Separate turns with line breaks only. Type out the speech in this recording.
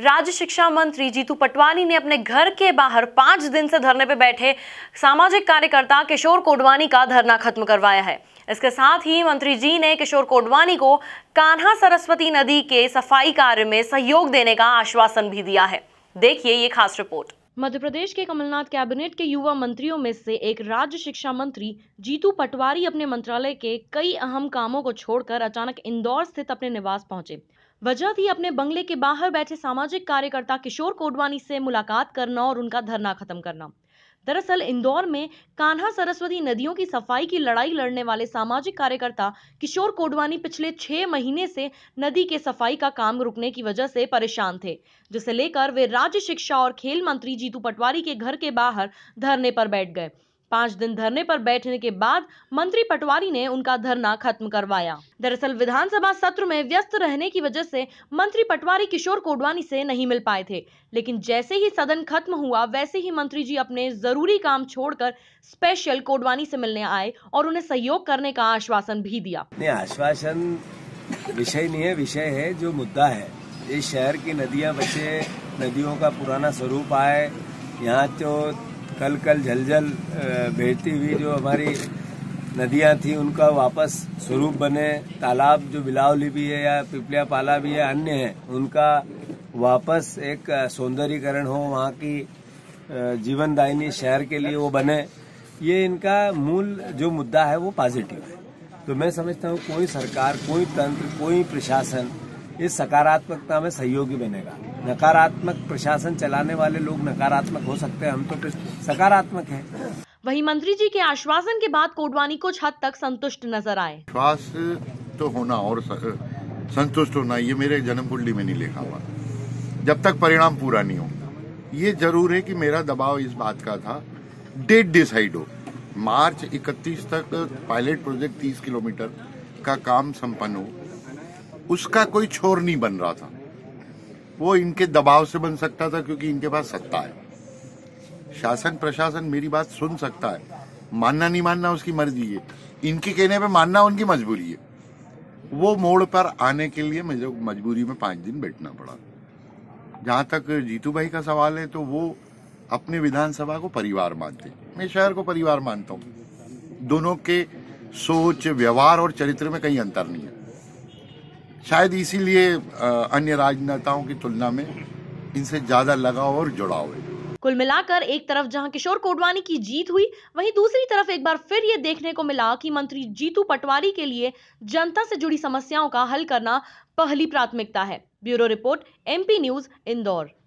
राज्य शिक्षा मंत्री जीतू पटवानी ने अपने घर के बाहर पांच दिन से धरने पर बैठे सामाजिक कार्यकर्ता किशोर कोडवानी का धरना खत्म करवाया है इसके साथ ही मंत्री जी ने किशोर कोडवानी को कान्हा सरस्वती नदी के सफाई कार्य में सहयोग देने का आश्वासन भी दिया है देखिए ये खास रिपोर्ट मध्य प्रदेश के कमलनाथ कैबिनेट के युवा मंत्रियों में से एक राज्य शिक्षा मंत्री जीतू पटवारी अपने मंत्रालय के कई अहम कामों को छोड़कर अचानक इंदौर स्थित अपने निवास पहुंचे वजह थी अपने बंगले के बाहर बैठे सामाजिक कार्यकर्ता किशोर कोडवानी से मुलाकात करना और उनका धरना खत्म करना दरअसल इंदौर में कान्हा सरस्वती नदियों की सफाई की लड़ाई लड़ने वाले सामाजिक कार्यकर्ता किशोर कोडवानी पिछले छह महीने से नदी के सफाई का काम रुकने की वजह से परेशान थे जिसे लेकर वे राज्य शिक्षा और खेल मंत्री जीतू पटवारी के घर के बाहर धरने पर बैठ गए पाँच दिन धरने पर बैठने के बाद मंत्री पटवारी ने उनका धरना खत्म करवाया दरअसल विधानसभा सत्र में व्यस्त रहने की वजह से मंत्री पटवारी किशोर कोडवानी से नहीं मिल पाए थे लेकिन जैसे ही सदन खत्म हुआ वैसे ही मंत्री जी अपने जरूरी काम छोड़कर स्पेशल कोडवानी से मिलने आए और उन्हें सहयोग करने का आश्वासन भी दिया
आश्वासन विषय नहीं है विषय है जो मुद्दा है इस शहर की नदियाँ बचे नदियों का पुराना स्वरूप आए यहाँ जो तो कल कल झलझल बहती हुई जो हमारी नदियां थी उनका वापस स्वरूप बने तालाब जो बिलावली भी है या पिपलिया पाला भी है अन्य है उनका वापस एक सौंदर्यीकरण हो वहाँ की जीवनदायिनी शहर के लिए वो बने ये इनका मूल जो मुद्दा है वो पॉजिटिव है तो मैं समझता हूँ कोई सरकार कोई तंत्र कोई प्रशासन इस सकारात्मकता में सहयोगी बनेगा नकारात्मक प्रशासन चलाने वाले लोग नकारात्मक हो सकते हैं हम तो सकारात्मक है
वही मंत्री जी के आश्वासन के बाद कोटवानी कुछ हद तक संतुष्ट नजर आए
विश्वास तो होना और संतुष्ट होना ये मेरे जन्म कुंडली में नहीं लिखा हुआ जब तक परिणाम पूरा नहीं हो ये जरूर है कि मेरा दबाव इस बात का था डेट डिसाइड हो मार्च 31 तक पायलट प्रोजेक्ट 30 किलोमीटर का काम संपन्न हो उसका कोई छोर नहीं बन रहा था वो इनके दबाव से बन सकता था क्योंकि इनके पास सत्ता है शासन प्रशासन मेरी बात सुन सकता है मानना नहीं मानना उसकी मर्जी है इनके कहने पे मानना उनकी मजबूरी है वो मोड़ पर आने के लिए मुझे मजबूरी में पांच दिन बैठना पड़ा जहां तक जीतू भाई का सवाल है तो वो अपने विधानसभा को परिवार मानते मैं शहर को परिवार मानता हूँ दोनों के सोच व्यवहार और चरित्र में कहीं अंतर नहीं है शायद इसीलिए अन्य राजनेताओं की तुलना में इनसे ज्यादा लगाव और जुड़ाव है
कुल मिलाकर एक तरफ जहां किशोर कोडवानी की जीत हुई वहीं दूसरी तरफ एक बार फिर ये देखने को मिला कि मंत्री जीतू पटवारी के लिए जनता से जुड़ी समस्याओं का हल करना पहली प्राथमिकता है bureau report MP news Indore